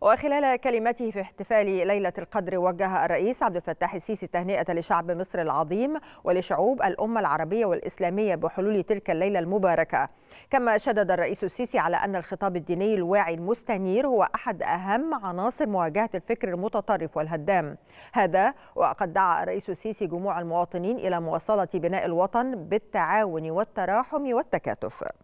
وخلال كلمته في احتفال ليلة القدر وجه الرئيس عبد الفتاح السيسي التهنئة لشعب مصر العظيم ولشعوب الأمة العربية والإسلامية بحلول تلك الليلة المباركة كما شدد الرئيس السيسي على أن الخطاب الديني الواعي المستنير هو أحد أهم عناصر مواجهة الفكر المتطرف والهدام هذا وقد دعا الرئيس السيسي جموع المواطنين إلى مواصلة بناء الوطن بالتعاون والتراحم والتكاتف